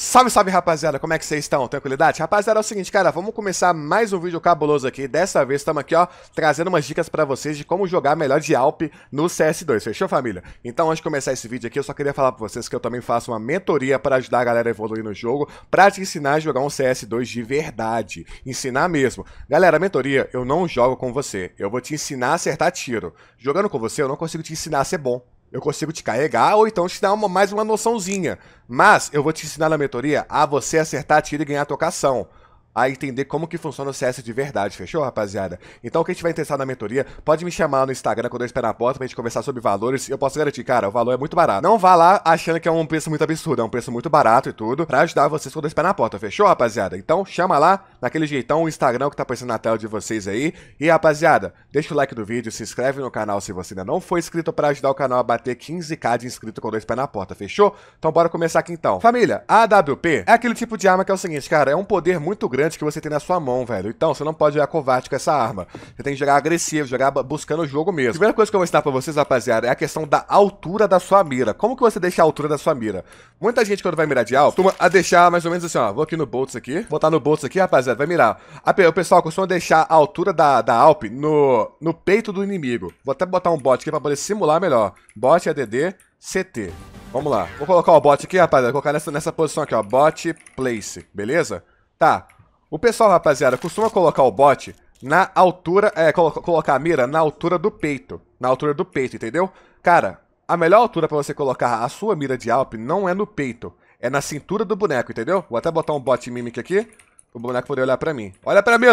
Salve, salve, rapaziada! Como é que vocês estão? Tranquilidade? Rapaziada, é o seguinte, cara, vamos começar mais um vídeo cabuloso aqui. Dessa vez estamos aqui, ó, trazendo umas dicas pra vocês de como jogar melhor de Alp no CS2, fechou, família? Então, antes de começar esse vídeo aqui, eu só queria falar pra vocês que eu também faço uma mentoria pra ajudar a galera a evoluir no jogo, pra te ensinar a jogar um CS2 de verdade. Ensinar mesmo. Galera, mentoria, eu não jogo com você. Eu vou te ensinar a acertar tiro. Jogando com você, eu não consigo te ensinar a ser bom eu consigo te carregar ou então te dar uma, mais uma noçãozinha. Mas eu vou te ensinar na mentoria a você acertar a tiro e ganhar a tocação a entender como que funciona o CS de verdade, fechou, rapaziada? Então, quem tiver interessado na mentoria, pode me chamar no Instagram quando eu esperar na porta pra gente conversar sobre valores. Eu posso garantir, cara, o valor é muito barato. Não vá lá achando que é um preço muito absurdo, é um preço muito barato e tudo, pra ajudar vocês quando eu esperar na porta, fechou, rapaziada? Então, chama lá, naquele jeitão, o Instagram que tá aparecendo na tela de vocês aí. E, rapaziada, deixa o like do vídeo, se inscreve no canal se você ainda não for inscrito pra ajudar o canal a bater 15k de inscrito com dois pés na porta, fechou? Então, bora começar aqui então. Família, a AWP é aquele tipo de arma que é o seguinte, cara, é um poder muito grande que você tem na sua mão, velho. Então, você não pode jogar covarde com essa arma. Você tem que jogar agressivo, jogar buscando o jogo mesmo. A primeira coisa que eu vou ensinar pra vocês, rapaziada, é a questão da altura da sua mira. Como que você deixa a altura da sua mira? Muita gente, quando vai mirar de alto, costuma a deixar mais ou menos assim, ó. Vou aqui no bolso aqui. Botar no bolso aqui, rapaziada, vai mirar. A, o pessoal costuma deixar a altura da, da Alp no, no peito do inimigo. Vou até botar um bot aqui pra poder simular melhor. Bot, ADD, CT. Vamos lá. Vou colocar o bot aqui, rapaziada. Vou colocar nessa, nessa posição aqui, ó. Bot, place. Beleza? Tá. O pessoal, rapaziada, costuma colocar o bot na altura... É, colo colocar a mira na altura do peito. Na altura do peito, entendeu? Cara, a melhor altura para você colocar a sua mira de Alp não é no peito. É na cintura do boneco, entendeu? Vou até botar um bot mimic aqui. O boneco poder olhar pra mim. Olha pra mim,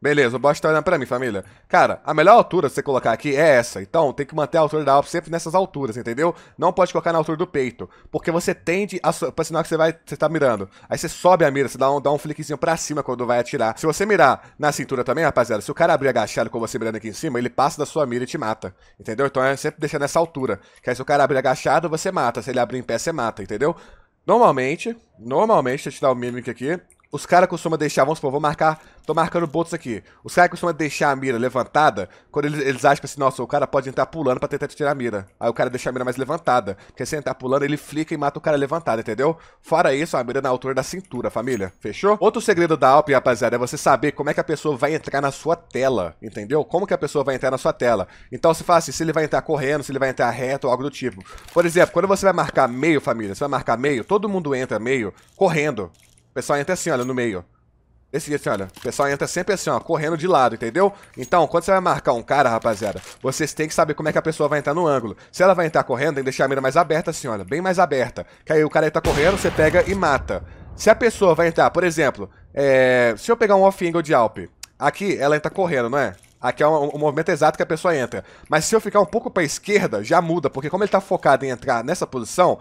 Beleza, tá olhando pra mim, família. Cara, a melhor altura você colocar aqui é essa. Então, tem que manter a altura da alça sempre nessas alturas, entendeu? Não pode colocar na altura do peito. Porque você tende a... So... Pra sinal que você vai... Você tá mirando. Aí você sobe a mira, você dá um, dá um fliquezinho pra cima quando vai atirar. Se você mirar na cintura também, rapaziada, se o cara abrir agachado com você mirando aqui em cima, ele passa da sua mira e te mata. Entendeu? Então é sempre deixar nessa altura. Que aí se o cara abrir agachado, você mata. Se ele abrir em pé, você mata, entendeu? Normalmente, normalmente, deixa eu tirar o mímico aqui os caras costumam deixar, vamos supor, vou marcar, tô marcando bots aqui. Os caras costumam deixar a mira levantada quando eles, eles acham assim, nossa, o cara pode entrar pulando pra tentar tirar a mira. Aí o cara deixa a mira mais levantada. Porque se entrar pulando, ele flica e mata o cara levantado, entendeu? Fora isso, a mira é na altura da cintura, família. Fechou? Outro segredo da Alp, rapaziada, é você saber como é que a pessoa vai entrar na sua tela, entendeu? Como que a pessoa vai entrar na sua tela. Então se fala assim, se ele vai entrar correndo, se ele vai entrar reto ou algo do tipo. Por exemplo, quando você vai marcar meio, família, você vai marcar meio, todo mundo entra meio correndo pessoal entra assim, olha, no meio. Desse jeito, assim, olha. O pessoal entra sempre assim, ó, correndo de lado, entendeu? Então, quando você vai marcar um cara, rapaziada, vocês têm que saber como é que a pessoa vai entrar no ângulo. Se ela vai entrar correndo, tem que deixar a mira mais aberta, assim, olha, bem mais aberta. Que aí o cara tá correndo, você pega e mata. Se a pessoa vai entrar, por exemplo, é... se eu pegar um off-angle de Alp, aqui ela entra correndo, não é? Aqui é o, movimento exato que a pessoa entra. Mas se eu ficar um pouco para esquerda, já muda, porque como ele está focado em entrar nessa posição,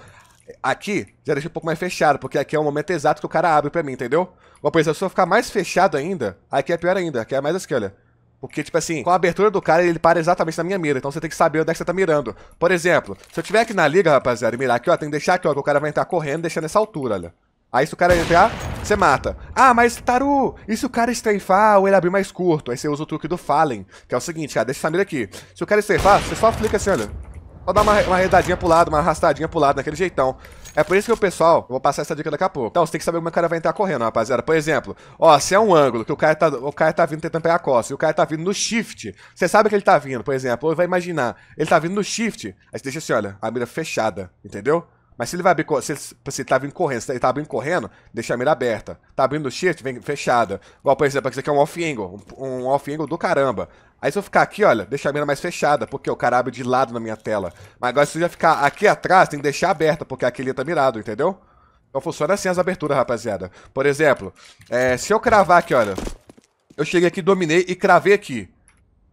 Aqui, já deixei um pouco mais fechado, porque aqui é o momento exato que o cara abre pra mim, entendeu? Uma coisa, se eu ficar mais fechado ainda, aqui é pior ainda, aqui é mais olha. Porque, tipo assim, com a abertura do cara, ele para exatamente na minha mira. Então você tem que saber onde é que você tá mirando. Por exemplo, se eu tiver aqui na liga, rapaziada, e mirar aqui, ó, tem que deixar aqui, ó, que o cara vai entrar correndo, deixando nessa altura, olha. Aí se o cara entrar, você mata. Ah, mas Taru, e se o cara strafar ou ele abrir mais curto? Aí você usa o truque do Fallen, que é o seguinte, cara, deixa essa mira aqui. Se o cara strafar, você só clica assim, olha. Só dar uma, uma redadinha pro lado, uma arrastadinha pro lado, daquele jeitão. É por isso que o pessoal, vou passar essa dica daqui a pouco. Então, você tem que saber como o cara vai entrar correndo, rapaziada. Por exemplo, ó, se é um ângulo que o cara tá, o cara tá vindo tentando pegar a costa e o cara tá vindo no shift, você sabe que ele tá vindo, por exemplo, ou vai imaginar, ele tá vindo no shift, aí você deixa assim, olha, a mira fechada, entendeu? Mas se ele vai abrir. Se ele, se ele tá vindo correndo, se ele tá abrindo correndo, deixa a mira aberta. Tá abrindo o shift, vem fechada. Igual, por exemplo, aqui é um off-angle. Um, um off-angle do caramba. Aí se eu ficar aqui, olha, deixa a mira mais fechada, porque o cara abre de lado na minha tela. Mas agora se eu já ficar aqui atrás, tem que deixar aberta, porque aqui ele tá mirado, entendeu? Então funciona assim as aberturas, rapaziada. Por exemplo, é, se eu cravar aqui, olha. Eu cheguei aqui, dominei e cravei aqui.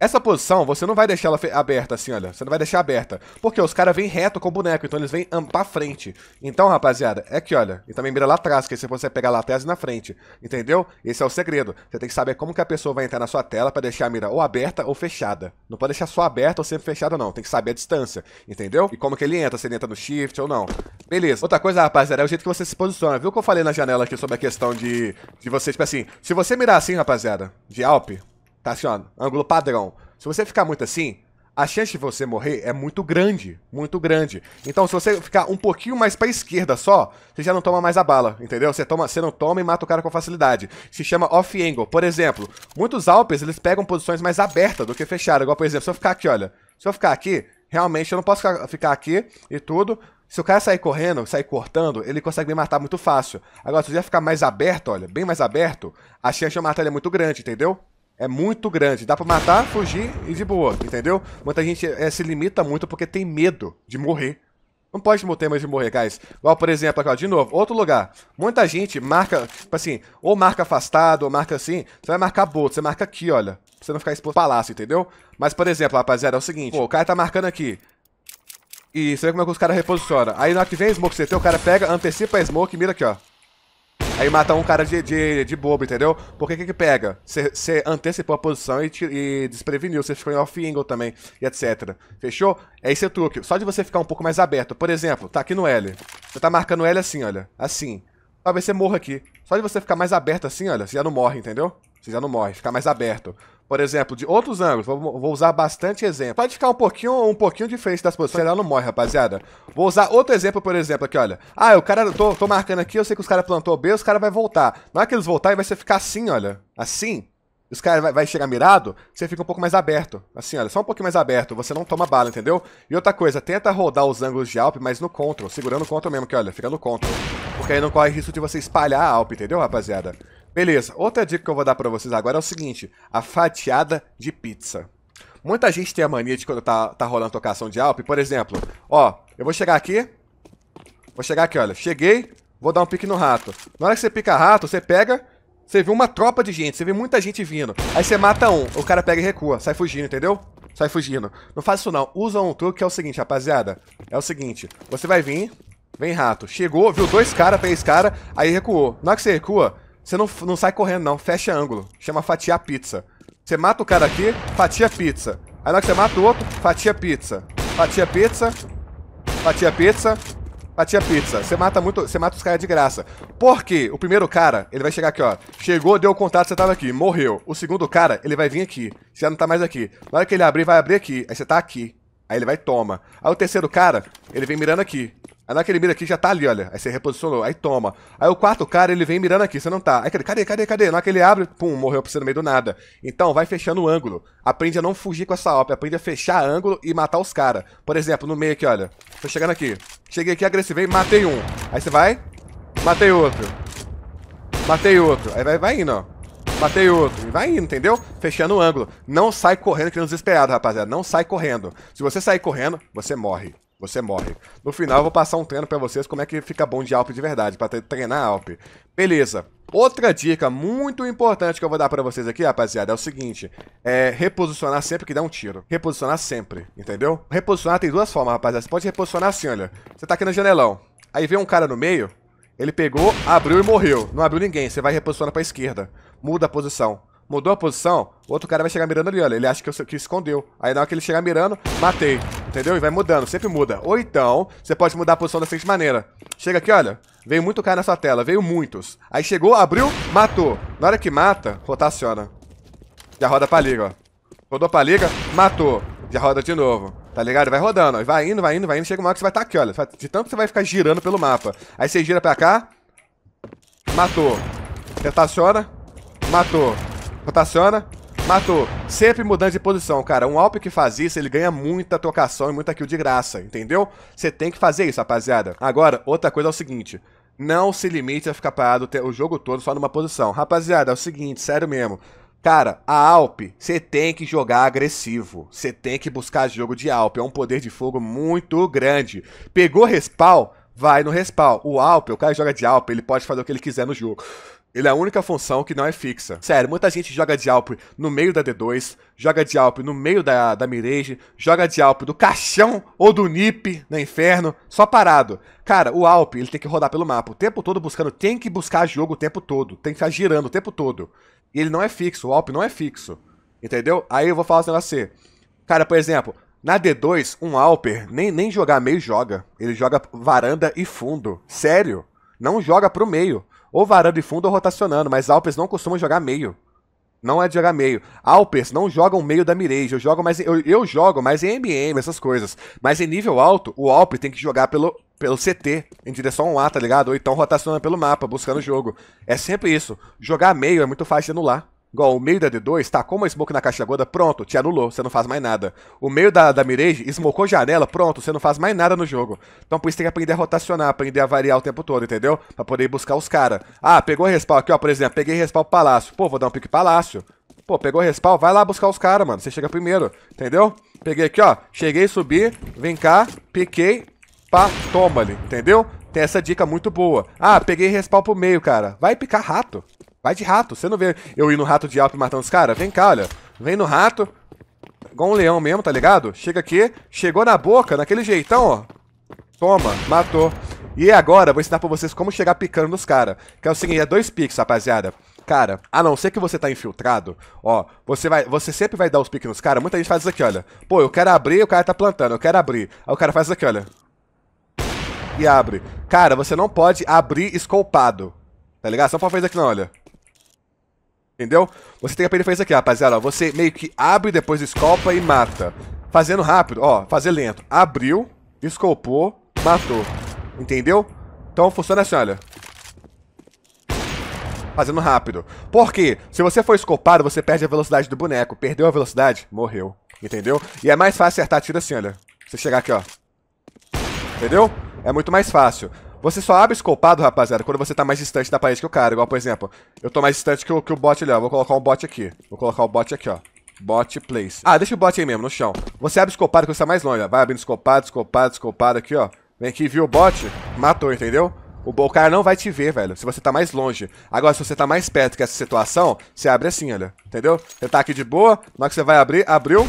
Essa posição, você não vai deixar ela aberta assim, olha. Você não vai deixar aberta. Porque os caras vêm reto com o boneco, então eles vêm um, pra frente. Então, rapaziada, é que, olha. E também mira lá atrás, que se você pegar lá atrás e na frente. Entendeu? Esse é o segredo. Você tem que saber como que a pessoa vai entrar na sua tela pra deixar a mira ou aberta ou fechada. Não pode deixar só aberta ou sempre fechada, não. Tem que saber a distância. Entendeu? E como que ele entra, se ele entra no shift ou não. Beleza. Outra coisa, rapaziada, é o jeito que você se posiciona. Viu o que eu falei na janela aqui sobre a questão de, de você, tipo assim, se você mirar assim, rapaziada, de Alp, Tá assim, ó, ângulo padrão. Se você ficar muito assim, a chance de você morrer é muito grande, muito grande. Então, se você ficar um pouquinho mais pra esquerda só, você já não toma mais a bala, entendeu? Você, toma, você não toma e mata o cara com facilidade. Se chama off-angle. Por exemplo, muitos Alpes, eles pegam posições mais abertas do que fechadas. Igual, por exemplo, se eu ficar aqui, olha. Se eu ficar aqui, realmente eu não posso ficar aqui e tudo. Se o cara sair correndo, sair cortando, ele consegue me matar muito fácil. Agora, se eu ficar mais aberto, olha, bem mais aberto, a chance de eu matar ele é muito grande, entendeu? É muito grande. Dá pra matar, fugir e de boa, entendeu? Muita gente é, se limita muito porque tem medo de morrer. Não pode ter mais de morrer, guys. Igual, por exemplo, aqui, ó, de novo, outro lugar. Muita gente marca, tipo assim, ou marca afastado, ou marca assim. Você vai marcar boto, você marca aqui, olha. Pra você não ficar exposto palácio, entendeu? Mas, por exemplo, rapaziada, é o seguinte. Pô, o cara tá marcando aqui. E você vê como é que os caras reposicionam. Aí na hora que vem a smoke CT, o cara pega, antecipa a smoke e mira aqui, ó aí matar um cara de, de, de bobo, entendeu? Porque o que que pega? Você antecipou a posição e, te, e despreveniu, você ficou em off-angle também, e etc. Fechou? É esse o é truque. Só de você ficar um pouco mais aberto. Por exemplo, tá aqui no L. Você tá marcando L assim, olha. Assim. Talvez você morra aqui. Só de você ficar mais aberto assim, olha, você já não morre, entendeu? Você já não morre, ficar mais aberto. Por exemplo, de outros ângulos, vou, vou usar bastante exemplo. Pode ficar um pouquinho, um pouquinho diferente das posições, senão não morre, rapaziada. Vou usar outro exemplo, por exemplo, aqui, olha. Ah, o cara, tô, tô marcando aqui, eu sei que os caras plantou B, os caras vai voltar. Na hora que eles voltarem, vai ser ficar assim, olha. Assim. Os caras vai, vai chegar mirado, você fica um pouco mais aberto. Assim, olha, só um pouquinho mais aberto, você não toma bala, entendeu? E outra coisa, tenta rodar os ângulos de Alp, mas no control, segurando o control mesmo, que olha, fica no control. Porque aí não corre risco de você espalhar a Alp, entendeu, rapaziada? Beleza, outra dica que eu vou dar pra vocês agora é o seguinte, a fatiada de pizza. Muita gente tem a mania de quando tá, tá rolando tocação de Alp, por exemplo, ó, eu vou chegar aqui, vou chegar aqui, olha, cheguei, vou dar um pique no rato. Na hora que você pica rato, você pega, você vê uma tropa de gente, você vê muita gente vindo, aí você mata um, o cara pega e recua, sai fugindo, entendeu? Sai fugindo. Não faz isso não, usa um truque que é o seguinte, rapaziada, é o seguinte, você vai vir, vem rato, chegou, viu dois caras, três caras, aí recuou. Na hora que você recua, você não, não sai correndo, não. Fecha ângulo. Chama fatiar pizza. Você mata o cara aqui, fatia pizza. Aí na hora que você mata o outro, fatia pizza. Fatia pizza. Fatia pizza. Fatia pizza. Você mata muito, você mata os caras de graça. Porque o primeiro cara, ele vai chegar aqui, ó. Chegou, deu o contato, você tava aqui, morreu. O segundo cara, ele vai vir aqui. Você já não tá mais aqui. Na hora que ele abrir, vai abrir aqui. Aí você tá aqui. Aí ele vai toma. Aí o terceiro cara, ele vem mirando aqui. Aí naquele mira aqui já tá ali, olha. Aí você reposicionou, aí toma. Aí o quarto cara, ele vem mirando aqui, você não tá. Aí cadê, cadê, cadê, cadê? Na hora que ele abre, pum, morreu pra você no meio do nada. Então, vai fechando o ângulo. Aprende a não fugir com essa op, aprende a fechar ângulo e matar os caras. Por exemplo, no meio aqui, olha. Tô chegando aqui. Cheguei aqui, agressivei, matei um. Aí você vai, matei outro. Matei outro. Aí vai, vai indo, ó. Matei outro. E vai indo, entendeu? Fechando o ângulo. Não sai correndo que nem desesperado, rapaziada. Não sai correndo. Se você sair correndo, você morre. Você morre. No final eu vou passar um treino para vocês como é que fica bom de Alp de verdade, para treinar Alp. Beleza. Outra dica muito importante que eu vou dar para vocês aqui, rapaziada, é o seguinte. É reposicionar sempre que dá um tiro. Reposicionar sempre, entendeu? Reposicionar tem duas formas, rapaziada. Você pode reposicionar assim, olha. Você tá aqui no janelão. Aí vem um cara no meio, ele pegou, abriu e morreu. Não abriu ninguém, você vai reposicionando pra esquerda. Muda a posição. Mudou a posição, o outro cara vai chegar mirando ali, olha. Ele acha que, eu, que escondeu. Aí na hora que ele chegar mirando, matei entendeu? E vai mudando, sempre muda. Ou então, você pode mudar a posição da seguinte maneira. Chega aqui, olha. Veio muito cara nessa tela, veio muitos. Aí chegou, abriu, matou. Na hora que mata, rotaciona. Já roda pra liga, ó. Rodou pra liga, matou. Já roda de novo. Tá ligado? Vai rodando, ó. Vai indo, vai indo, vai indo. Chega uma hora que você vai estar tá aqui, olha. De tanto que você vai ficar girando pelo mapa. Aí você gira pra cá. Matou. Rotaciona. Matou. Rotaciona. Matou. Sempre mudando de posição, cara. Um Alp que faz isso, ele ganha muita tocação e muita kill de graça, entendeu? Você tem que fazer isso, rapaziada. Agora, outra coisa é o seguinte. Não se limite a ficar parado o jogo todo só numa posição. Rapaziada, é o seguinte, sério mesmo. Cara, a Alp, você tem que jogar agressivo. Você tem que buscar jogo de Alp. É um poder de fogo muito grande. Pegou respawn? Vai no respawn. O Alp, o cara joga de Alp, ele pode fazer o que ele quiser no jogo. Ele é a única função que não é fixa. Sério, muita gente joga de Alp no meio da D2, joga de Alp no meio da, da Mirage, joga de Alp do caixão ou do Nip no inferno, só parado. Cara, o Alp, ele tem que rodar pelo mapa o tempo todo buscando, tem que buscar jogo o tempo todo, tem que ficar girando o tempo todo. E ele não é fixo, o Alp não é fixo. Entendeu? Aí eu vou falar assim negócio assim. Cara, por exemplo, na D2, um Alper nem, nem jogar meio joga. Ele joga varanda e fundo. Sério. Não joga pro meio ou varando de fundo ou rotacionando, mas Alpes não costuma jogar meio. Não é de jogar meio. Alpers não jogam meio da Mirage. Eu jogo mais. Em, eu, eu, jogo mais em MM, essas coisas. Mas em nível alto, o Alper tem que jogar pelo, pelo CT, em direção ao A, tá ligado? Ou então rotacionando pelo mapa, buscando o jogo. É sempre isso. Jogar meio é muito fácil de anular. Igual o meio da D2, tacou uma smoke na caixa da gorda, pronto, te anulou, você não faz mais nada. O meio da, da Mirage, smocou janela, pronto, você não faz mais nada no jogo. Então por isso tem que aprender a rotacionar, aprender a variar o tempo todo, entendeu? Pra poder ir buscar os caras. Ah, pegou respawn aqui, ó, por exemplo, peguei respawn palácio. Pô, vou dar um pique palácio. Pô, pegou respawn, vai lá buscar os caras, mano, você chega primeiro, entendeu? Peguei aqui, ó, cheguei, subi, vem cá, piquei, pá, toma ali, entendeu? Tem essa dica muito boa. Ah, peguei respawn pro meio, cara. Vai picar rato. Vai de rato. Você não vê eu ir no rato de Alp matando os caras? Vem cá, olha. Vem no rato. Igual um leão mesmo, tá ligado? Chega aqui. Chegou na boca, naquele jeitão, ó. Toma. Matou. E é agora, vou ensinar pra vocês como chegar picando nos caras. Que é o seguinte, é dois piques, rapaziada. Cara, a não ser que você tá infiltrado, ó, você vai, você sempre vai dar os piques nos caras. Muita gente faz isso aqui, olha. Pô, eu quero abrir, o cara tá plantando, eu quero abrir. Aí o cara faz isso aqui, olha. E abre. Cara, você não pode abrir escolpado. Tá ligado? Só pra fazer aqui não, olha. Entendeu? Você tem que aprender a fazer isso aqui, rapaziada. você meio que abre, depois escopa e mata. Fazendo rápido, ó, fazer lento. Abriu, escopou, matou. Entendeu? Então funciona assim, olha. Fazendo rápido. Por quê? Se você for escopado, você perde a velocidade do boneco. Perdeu a velocidade, morreu. Entendeu? E é mais fácil acertar tiro assim, olha. Você chegar aqui, ó. Entendeu? É muito mais fácil. Você só abre escopado, rapaziada, quando você tá mais distante da parede que o cara. Igual, por exemplo, eu tô mais distante que o, que o bot ali, ó. Vou colocar um bot aqui. Vou colocar o bot aqui, ó. Bot place. Ah, deixa o bot aí mesmo, no chão. Você abre escopado quando você tá mais longe, ó. Vai abrindo escopado, escopado, escopado aqui, ó. Vem aqui, viu o bot? Matou, entendeu? O, o cara não vai te ver, velho, se você tá mais longe. Agora, se você tá mais perto que essa situação, você abre assim, olha. Entendeu? Você tá aqui de boa, na hora que você vai abrir, abriu,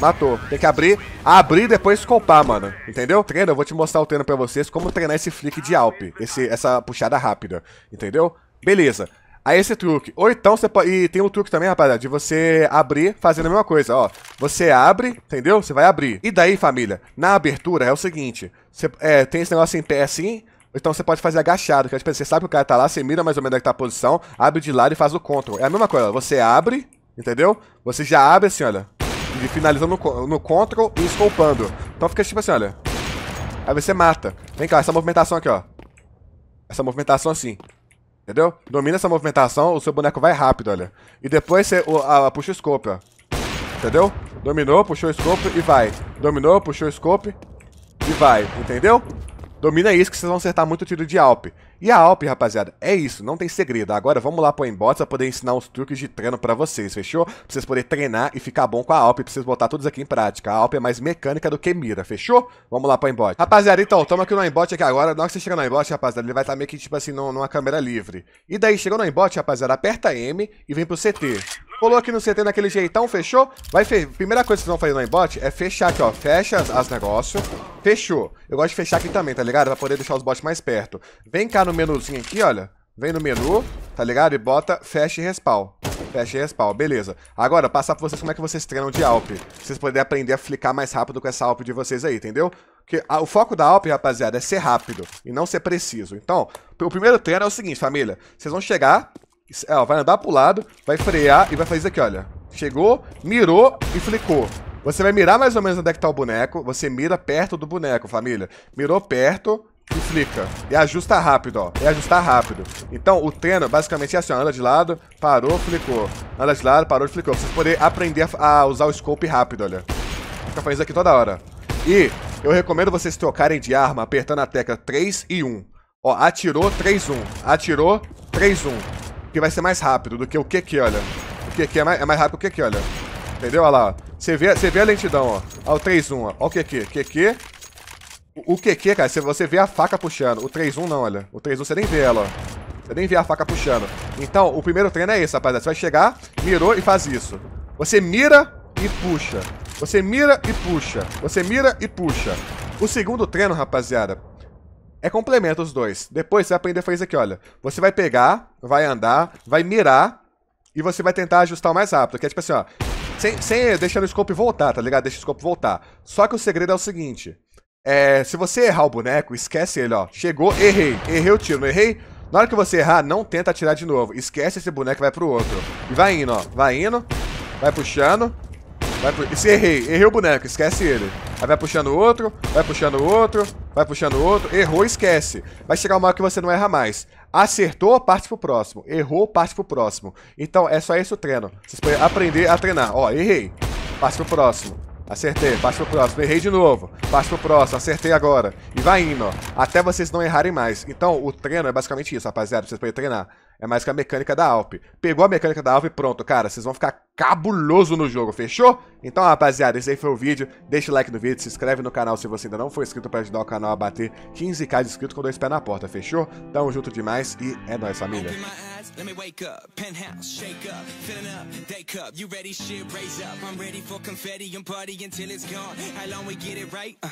Matou. Tem que abrir, abrir e depois escopar, mano. Entendeu? Treino, eu vou te mostrar o treino pra vocês como treinar esse flick de Alp. Esse, essa puxada rápida. Entendeu? Beleza. Aí esse truque. Ou então você pode... E tem um truque também, rapaziada, de você abrir fazendo a mesma coisa, ó. Você abre, entendeu? Você vai abrir. E daí, família, na abertura é o seguinte. Você, é, tem esse negócio em pé assim... Então você pode fazer agachado, que é tipo, assim, você sabe que o cara tá lá, você mira mais ou menos onde é tá a posição, abre de lado e faz o control. É a mesma coisa, você abre, entendeu? Você já abre assim, olha, de finalizando no, no control e esculpando Então fica tipo assim, olha. Aí você mata. Vem cá, essa movimentação aqui, ó. Essa movimentação assim. Entendeu? Domina essa movimentação, o seu boneco vai rápido, olha. E depois você o, a, puxa o scope, ó. Entendeu? Dominou, puxou o scope e vai. Dominou, puxou o scope e vai. Entendeu? Domina isso que vocês vão acertar muito tiro de Alp. E a Alp, rapaziada, é isso, não tem segredo. Agora vamos lá pro Inbots pra poder ensinar uns truques de treino pra vocês, fechou? Pra vocês poderem treinar e ficar bom com a Alp, pra vocês botar todos aqui em prática. A Alp é mais mecânica do que mira, fechou? Vamos lá pro Inbot. Rapaziada, então, toma aqui no Inbot aqui agora. Na hora que você chega no Inbot, rapaziada, ele vai estar tá meio que tipo assim numa câmera livre. E daí, chegou no Inbot, rapaziada, aperta M e vem pro CT. Colou aqui no CT daquele jeitão, fechou? Vai fe... Primeira coisa que vocês vão fazer no aimbot é fechar aqui, ó. Fecha as, as negócios. Fechou. Eu gosto de fechar aqui também, tá ligado? Pra poder deixar os bots mais perto. Vem cá no menuzinho aqui, olha. Vem no menu, tá ligado? E bota fecha e respawn. Fecha e respawn, beleza. Agora, passar pra vocês como é que vocês treinam de alp Pra vocês poderem aprender a flicar mais rápido com essa alp de vocês aí, entendeu? Porque a, o foco da alp rapaziada, é ser rápido e não ser preciso. Então, o primeiro treino é o seguinte, família. Vocês vão chegar, ela é, vai andar pro lado, vai frear e vai fazer isso aqui, olha. Chegou, mirou e flicou. Você vai mirar mais ou menos onde é que tá o boneco. Você mira perto do boneco, família. Mirou perto e flica. E ajusta rápido, ó. E ajusta rápido. Então, o treino basicamente é assim, ó. Anda de lado, parou, flicou. Anda de lado, parou, flicou. Pra você poder aprender a usar o scope rápido, olha. Fica fazendo isso aqui toda hora. E eu recomendo vocês trocarem de arma apertando a tecla 3 e 1. Ó, atirou, 3, 1. Atirou, 3, 1. Porque vai ser mais rápido do que o que que olha. O que é mais, é mais rápido que o que olha. Entendeu? Olha lá. Você vê, você vê a lentidão, ó. Olha o 3-1, ó. Olha o que QQ. O, que que cara, você vê a faca puxando. O 3-1 não, olha. O 3-1 você nem vê ela, ó. Você nem vê a faca puxando. Então, o primeiro treino é esse, rapaziada. Você vai chegar, mirou e faz isso. Você mira e puxa. Você mira e puxa. Você mira e puxa. O segundo treino, rapaziada, é complemento os dois. Depois você vai aprender a fazer isso aqui, olha. Você vai pegar, vai andar, vai mirar e você vai tentar ajustar o mais rápido. Que é tipo assim, ó. Sem, sem deixar o scope voltar, tá ligado? Deixa o scope voltar. Só que o segredo é o seguinte. É, se você errar o boneco, esquece ele, ó. Chegou, errei. Errei o tiro, errei? Na hora que você errar, não tenta atirar de novo. Esquece esse boneco e vai pro outro. E vai indo, ó. Vai indo. Vai puxando. Vai pu... Se errei. Errei o boneco. Esquece ele. Aí vai puxando outro, vai puxando outro, vai puxando outro. Errou, esquece. Vai chegar uma hora que você não erra mais. Acertou, parte pro próximo. Errou, parte pro próximo. Então, é só esse o treino. Vocês podem aprender a treinar. Ó, errei. Parte pro próximo. Acertei, parte pro próximo. Errei de novo. Parte pro próximo. Acertei agora vai indo, ó, até vocês não errarem mais. Então, o treino é basicamente isso, rapaziada, pra vocês poderem treinar. É mais que a mecânica da Alp. Pegou a mecânica da Alp e pronto, cara, vocês vão ficar cabuloso no jogo, fechou? Então, rapaziada, esse aí foi o vídeo. Deixa o like no vídeo, se inscreve no canal se você ainda não for inscrito pra ajudar o canal a bater 15k de inscritos com dois pés na porta, fechou? Tamo junto demais e é nóis, família. Let me wake up, penthouse, shake up, filling up, day cup. You ready? Shit, raise up. I'm ready for confetti and party until it's gone. How long we get it right? Uh